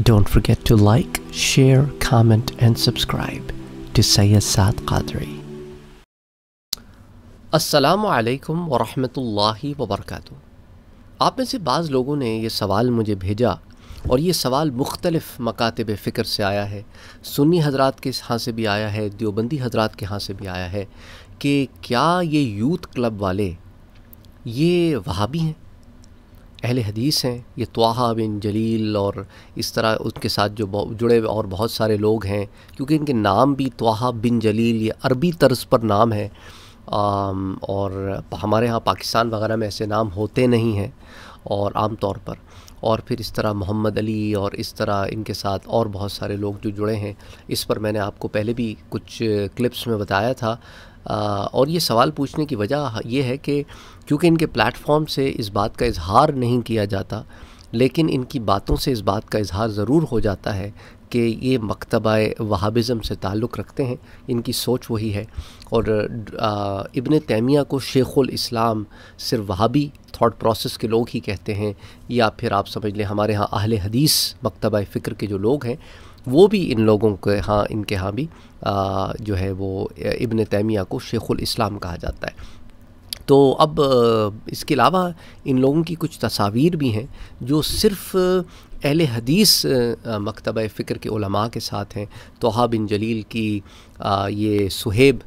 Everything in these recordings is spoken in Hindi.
Don't forget to like, share, comment and subscribe to Sayyid Saad Qadri. असलकम वरहि वबरक आप में से बाज़ लोगों ने यह सवाल मुझे भेजा और ये सवाल मुख्तलिफ़ मकातब फ़िक्र से आया है सुन्नी हजरात के यहाँ से भी आया है देवबंदी हजरात के यहाँ से भी आया है कि क्या ये यूथ क्लब वाले ये वहाबी हैं अहल हदीस हैं ये तोहा बिन जलील और इस तरह उनके साथ जो जुड़े और बहुत सारे लोग हैं क्योंकि इनके नाम भी तोहा बिन जलील ये अरबी तर्ज पर नाम है और हमारे यहाँ पाकिस्तान वगैरह में ऐसे नाम होते नहीं हैं और आम तौर पर और फिर इस तरह मोहम्मद अली और इस तरह इनके साथ और बहुत सारे लोग जो जुड़े हैं इस पर मैंने आपको पहले भी कुछ क्लिप्स में बताया था और ये सवाल पूछने की वजह ये है कि क्योंकि इनके प्लेटफॉर्म से इस बात का इजहार नहीं किया जाता लेकिन इनकी बातों से इस बात का इजहार ज़रूर हो जाता है कि ये मकतबा वहाबिज़म से ताल्लुक़ रखते हैं इनकी सोच वही है और इबन तैमिया को शेखुल इस्लाम सिर्फ वहाबी थाट प्रोसेस के लोग ही कहते हैं या फिर आप समझ लें हमारे यहाँ अहल हदीस मकतबा फ़िक्र के जो लोग हैं वो भी इन लोगों के हाँ इनके यहाँ भी आ, जो है वो इबन तैमिया को शेखुल इस्लाम कहा जाता है तो अब इसके अलावा इन लोगों की कुछ तस्वीर भी हैं जो सिर्फ़ अहल हदीस मकतब फ़िक्र के उलमा के साथ हैं तोहा बिन जलील की ये सुहेब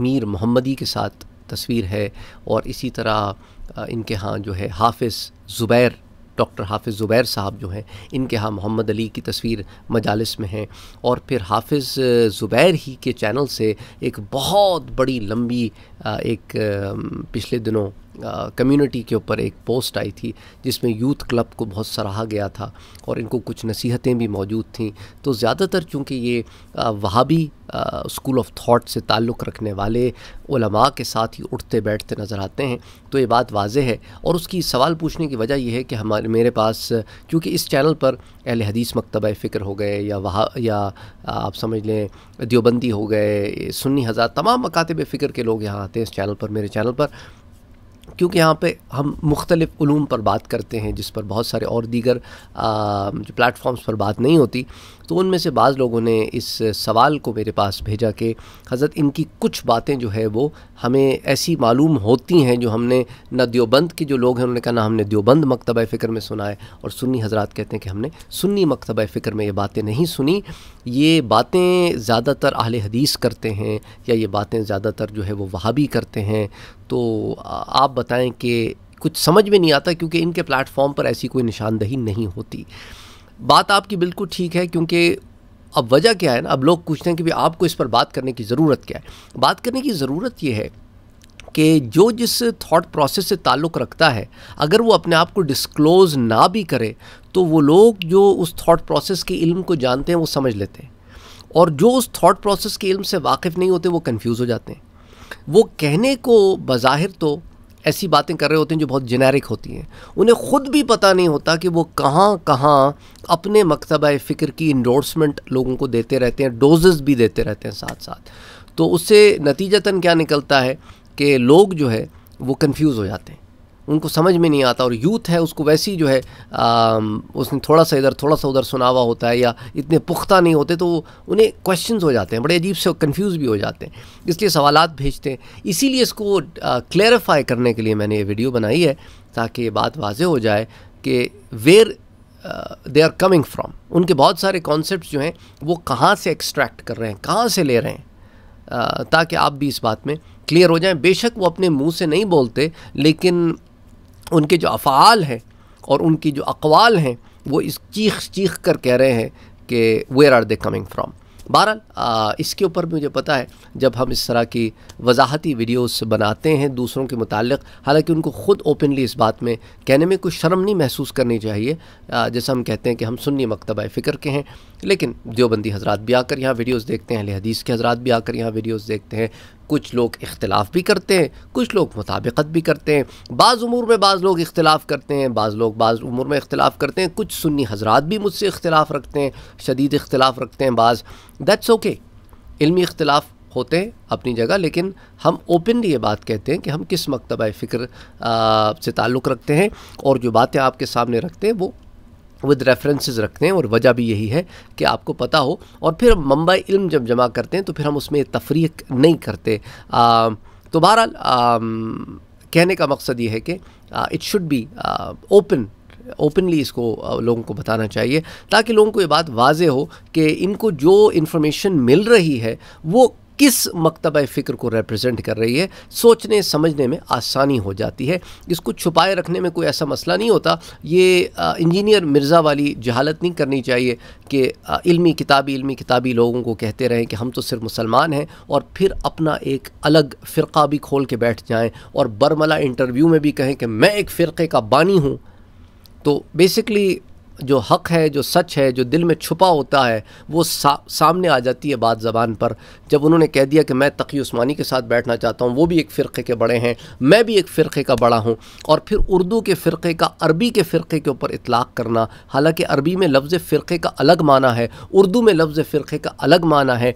मीर मोहम्मदी के साथ तस्वीर है और इसी तरह इनके यहाँ जो है हाफिज़ ज़ुबैर डॉक्टर हाफिज़ ज़ुबैर साहब जो हैं इनके यहाँ मोहम्मद अली की तस्वीर मजालस में है और फिर हाफिज़ ज़ुबैर ही के चैनल से एक बहुत बड़ी लंबी एक पिछले दिनों कम्युनिटी के ऊपर एक पोस्ट आई थी जिसमें यूथ क्लब को बहुत सराहा गया था और इनको कुछ नसीहतें भी मौजूद थीं तो ज़्यादातर चूँकि ये वहाबी स्कूल ऑफ थाट से ताल्लुक़ रखने वाले उलमा के साथ ही उठते बैठते नज़र आते हैं तो ये बात वाज है और उसकी सवाल पूछने की वजह यह है कि हमारे मेरे पास चूँकि इस चैनल पर अहल हदीस मकतब फ़िक्र हो गए या वहा या आप समझ लें देवबंदी हो गए सुन्नी हज़ार तमाम मकातब फ़िक्र के लोग यहाँ आते हैं इस चैनल पर मेरे चैनल पर क्योंकि यहाँ पे हम मुख्तलिफ़ ूम पर बात करते हैं जिस पर बहुत सारे और दीगर जो प्लेटफॉर्म्स पर बात नहीं होती तो उनमें से बाज़ लोगों ने इस सवाल को मेरे पास भेजा कि हज़रत इनकी कुछ बातें जो है वो हमें ऐसी मालूम होती हैं जो हमने न देवबंद के जो लोग हैं उन्होंने कहा ना हमने देवबंद मकतब फ़िक्र में सुना है और सुन्नी हज़रा कहते हैं कि हमने सुन्नी मकतब फ़िक्र में ये बातें नहीं सुनी ये बातें ज़्यादातर अहल हदीस करते हैं या ये बातें ज़्यादातर जो है वो भी करते हैं तो आप बताएं कि कुछ समझ में नहीं आता क्योंकि इनके प्लेटफॉर्म पर ऐसी कोई निशानदही नहीं होती बात आपकी बिल्कुल ठीक है क्योंकि अब वजह क्या है ना अब लोग पूछते हैं कि भाई आपको इस पर बात करने की ज़रूरत क्या है बात करने की ज़रूरत यह है कि जो जिस थॉट प्रोसेस से ताल्लुक़ रखता है अगर वो अपने आप को डिस्क्लोज़ ना भी करे तो वो लोग जो उस थॉट प्रोसेस के इल्म को जानते हैं वो समझ लेते हैं और जो उस थॉट प्रोसेस के इल्म से वाकिफ़ नहीं होते वो कंफ्यूज हो जाते हैं वो कहने को बज़ाहिर तो ऐसी बातें कर रहे होते हैं जो बहुत जेनेरिक होती हैं उन्हें ख़ुद भी पता नहीं होता कि वो कहाँ कहाँ अपने मकतब फ़िक्र की इंडोर्समेंट लोगों को देते रहते हैं डोजेस भी देते रहते हैं साथ साथ तो उससे नतीजतन क्या निकलता है कि लोग जो है वो कन्फ्यूज़ हो जाते हैं उनको समझ में नहीं आता और यूथ है उसको वैसी जो है आ, उसने थोड़ा सा इधर थोड़ा सा उधर सुनावा होता है या इतने पुख्ता नहीं होते तो उन्हें क्वेश्चन हो जाते हैं बड़े अजीब से कन्फ्यूज़ भी हो जाते हैं इसलिए सवाल भेजते हैं इसीलिए इसको क्लैरिफाई करने के लिए मैंने ये वीडियो बनाई है ताकि ये बात वाज हो जाए कि where they are coming from उनके बहुत सारे कॉन्सेप्ट जो हैं वो कहाँ से एक्सट्रैक्ट कर रहे हैं कहाँ से ले रहे हैं uh, ताकि आप भी इस बात में क्लियर हो जाएं बेशक वो अपने मुंह से नहीं बोलते लेकिन उनके जो अफ़ाल हैं और उनकी जो अकवाल हैं वो इस चीख चीख कर कह रहे हैं कि where are they coming from बहरहाल इसके ऊपर मुझे पता है जब हम इस तरह की वजाहती वीडियोस बनाते हैं दूसरों के मतलब हालांकि उनको ख़ुद ओपनली इस बात में कहने में कोई शर्म नहीं महसूस करनी चाहिए जैसा हम कहते हैं कि हम सुन्नी मकतबा फ़िक्र के हैं लेकिन देवबंदी हजरात भी आकर यहाँ वीडियोज़ देखते हैं हदीस के हजरात भी आकर यहाँ वीडियोज़ देखते हैं कुछ लोग इख्तलाफ भी करते हैं कुछ लोग मुताबिकत भी करते हैं बाज़ उमूर में बाज़ लोग इख्तलाफ करते हैं बाज़ लोग बाज़ उमूर में इख्तलाफ करते हैं कुछ सुन्नी हजरात भी मुझसे इख्तलाफ रखते हैं शदीद इख्तलाफ रखते हैं बाज़ दैट्स ओके इल्मी इख्तलाफ होते हैं अपनी जगह लेकिन हम ओपनली ये बात कहते हैं कि हम किस मकतबा फ़िक्र से ताल्लुक़ रखते हैं और जो बातें आपके सामने रखते हैं वो विद रेफरेंसेस रखते हैं और वजह भी यही है कि आपको पता हो और फिर मुंबई इल्म जब जमा करते हैं तो फिर हम उसमें तफरीक नहीं करते तो बहरहाल कहने का मकसद ये है कि it should be open openly इसको लोगों को बताना चाहिए ताकि लोगों को ये बात वाज हो कि इनको जो इन्फॉर्मेशन मिल रही है वो किस मकतब फ़िक्र को रिप्रेजेंट कर रही है सोचने समझने में आसानी हो जाती है इसको छुपाए रखने में कोई ऐसा मसला नहीं होता ये इंजीनियर मिर्ज़ा वाली जहालत नहीं करनी चाहिए कि इल्मी किताबी इल्मी किताबी लोगों को कहते रहें कि हम तो सिर्फ मुसलमान हैं और फिर अपना एक अलग फ़िरका भी खोल के बैठ जाएँ और बरमला इंटरव्यू में भी कहें कि मैं एक फ़िरक़े का बानी हूँ तो बेसिकली जो हक़ है जो सच है जो दिल में छुपा होता है वो सा, सामने आ जाती है बात ज़बान पर जब उन्होंने कह दिया कि मैं तकी उस्मानी के साथ बैठना चाहता हूँ वो भी एक फ़िरक़े के बड़े हैं मैं भी एक फ़िरक़े का बड़ा हूँ और फिर उर्दू के फ़िरक़े का अरबी के फ़िरक़े के ऊपर इतलाक़ करना हालाँकि अरबी में लफ्ज़ फ़िरक़े का अलग माना है उर्दू में लफ्ज़ फ़िरक़े का अलग माना है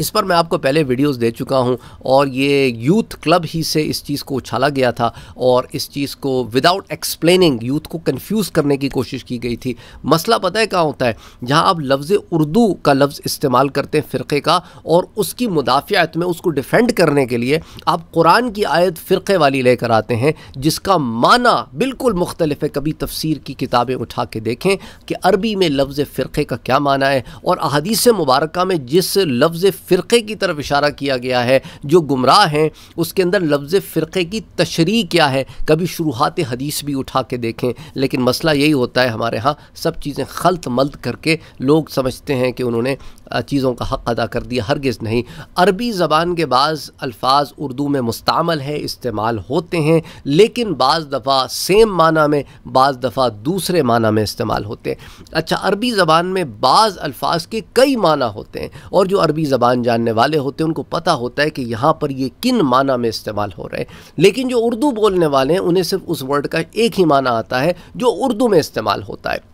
इस पर मैं आपको पहले वीडियोस दे चुका हूं और ये यूथ क्लब ही से इस चीज़ को उछाला गया था और इस चीज़ को विदाउट एक्सप्लेनिंग यूथ को कंफ्यूज करने की कोशिश की गई थी मसला पता है कहाँ होता है जहाँ आप लफ्ज़ उर्दू का लफ्ज़ इस्तेमाल करते हैं फ़िरके का और उसकी मुदाफ़ियात में उसको डिफेंड करने के लिए आप कुरान की आयत फ़िरके वाली लेकर आते हैं जिसका माना बिल्कुल मुख्तलिफ है कभी तफसीर की किताबें उठा के देखें कि अरबी में लफ्ज़ फ़िरके का क्या माना है और अहदीस मुबारक में जिस लफ्ज़ फ़िरक़े की तरफ इशारा किया गया है जो गुमराह हैं उसके अंदर लफ्ज़ फ़िरक़े की तशरी क्या है कभी शुरुआत हदीस भी उठा के देखें लेकिन मसला यही होता है हमारे यहाँ सब चीज़ें खलत मलत करके लोग समझते हैं कि उन्होंने चीज़ों का हक़ अदा कर दिया हरगिज़ नहीं अरबी ज़बान के बाज़ अल्फाज उर्दू में मुस्तमल है इस्तेमाल होते हैं लेकिन बाज़ दफ़ा सेम माना में बाज़ दफ़ा दूसरे माना में इस्तेमाल होते हैं अच्छा अरबी ज़बान में बाज़ अल्फाज के कई माना होते हैं और जो अरबी ज़बान जानने वाले होते हैं उनको पता होता है कि यहाँ पर ये किन माना में इस्तेमाल हो रहे हैं लेकिन जो उर्दू बोलने वाले हैं उन्हें सिर्फ उस वर्ड का एक ही माना आता है जो उर्दू में इस्तेमाल होता है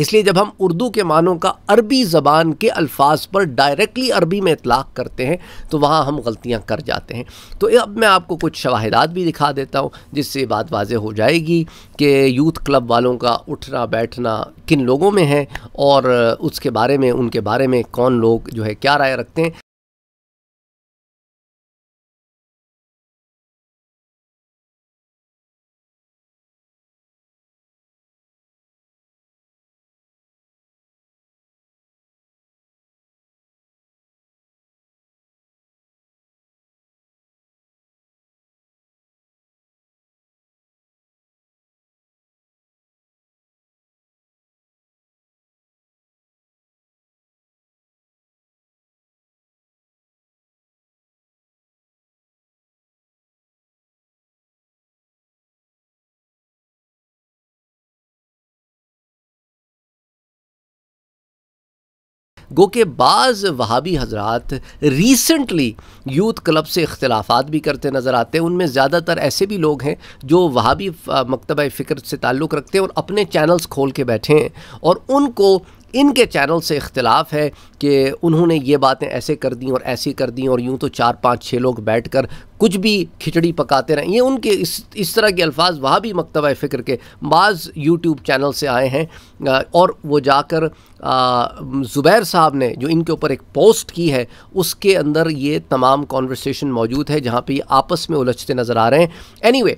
इसलिए जब हम उर्दू के मानों का अरबी ज़बान के अल्फाज पर डायरेक्टली अरबी में इतलाक़ करते हैं तो वहाँ हम गलतियाँ कर जाते हैं तो अब मैं आपको कुछ शवाहदात भी दिखा देता हूँ जिससे बात वाज हो जाएगी कि यूथ क्लब वालों का उठना बैठना किन लोगों में है और उसके बारे में उनके बारे में कौन लोग जो है क्या राय रखते हैं गो के बाज़ वहाबी हजरात रिसेंटली यूथ क्लब से अख्तिलाफ़ भी करते नज़र आते हैं उनमें ज़्यादातर ऐसे भी लोग हैं जो वहाबी मकतब फ़िक्र से ताल्लुक़ रखते हैं और अपने चैनल्स खोल के बैठे हैं और उनको इनके चैनल से इख्तलाफ है कि उन्होंने ये बातें ऐसे कर दी और ऐसी कर दी और यूँ तो चार पाँच छः लोग बैठ कर कुछ भी खिचड़ी पकाते रहें ये उनके इस इस तरह के अल्फाज वहाँ भी मकतबा फ़िक्र के बाज़ यूट्यूब चैनल से आए हैं और वो जाकर ज़ुबैर साहब ने जो इनके ऊपर एक पोस्ट की है उसके अंदर ये तमाम कॉन्वर्सेशन मौजूद है जहाँ पर ये आपस में उलझते नज़र आ रहे हैं एनी anyway,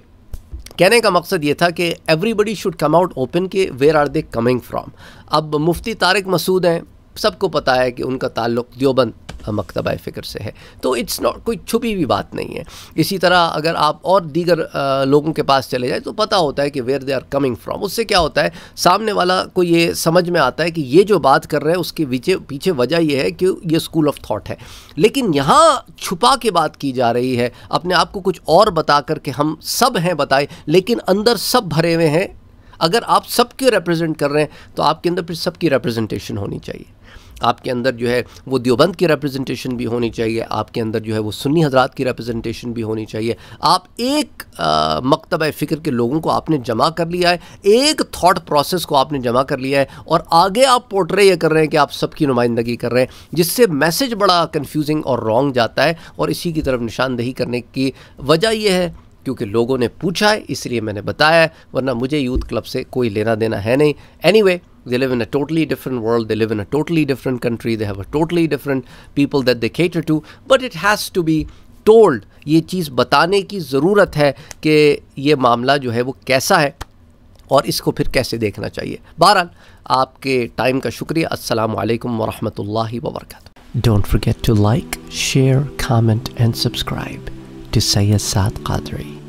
कहने का मकसद ये था कि everybody should come out open के where are they coming from अब मुफ्ती तारक मसूद हैं सबको पता है कि उनका ताल्लुक दियोबंद मकतबा फ़िक्र से है तो इट्स नॉट कोई छुपी हुई बात नहीं है इसी तरह अगर आप और दीगर लोगों के पास चले जाए तो पता होता है कि where they are coming from उससे क्या होता है सामने वाला को ये समझ में आता है कि ये जो बात कर रहे हैं उसके पीछे पीछे वजह यह है कि ये स्कूल ऑफ थाट है लेकिन यहाँ छुपा के बात की जा रही है अपने आप को कुछ और बता करके हम सब हैं बताए लेकिन अंदर सब भरे हुए हैं अगर आप सबके रिप्रेजेंट कर रहे हैं तो आपके अंदर फिर सबकी रिप्रेजेंटेशन होनी चाहिए आपके अंदर जो है वो देवबंद की रिप्रेजेंटेशन भी होनी चाहिए आपके अंदर जो है वो सुन्नी हजरात की रिप्रेजेंटेशन भी होनी चाहिए आप एक मकतब फ़िक्र के लोगों को आपने जमा कर लिया है एक थाट प्रोसेस को आपने जमा कर लिया है और आगे आप पोर्ट्रे ये कर रहे हैं कि आप सबकी नुमाइंदगी कर रहे हैं जिससे मैसेज बड़ा कन्फ्यूजिंग और रॉन्ग जाता है और इसी की तरफ निशानदेही करने की वजह यह है क्योंकि लोगों ने पूछा है इसलिए मैंने बताया है वरना मुझे यूथ क्लब से कोई लेना देना है नहीं any anyway, They live in a totally different world. They live in a totally different country. They have a totally different people that they cater to. But it has to be told. ye cheez batane ki zarurat hai ज़रूरत ye mamla jo hai wo kaisa hai aur isko phir kaise dekhna chahiye baharal aapke time ka shukriya assalamu alaikum wa rahmatullahi wa barakatuh Don't forget to like, share, comment and subscribe to Sayyid Saad Qadri.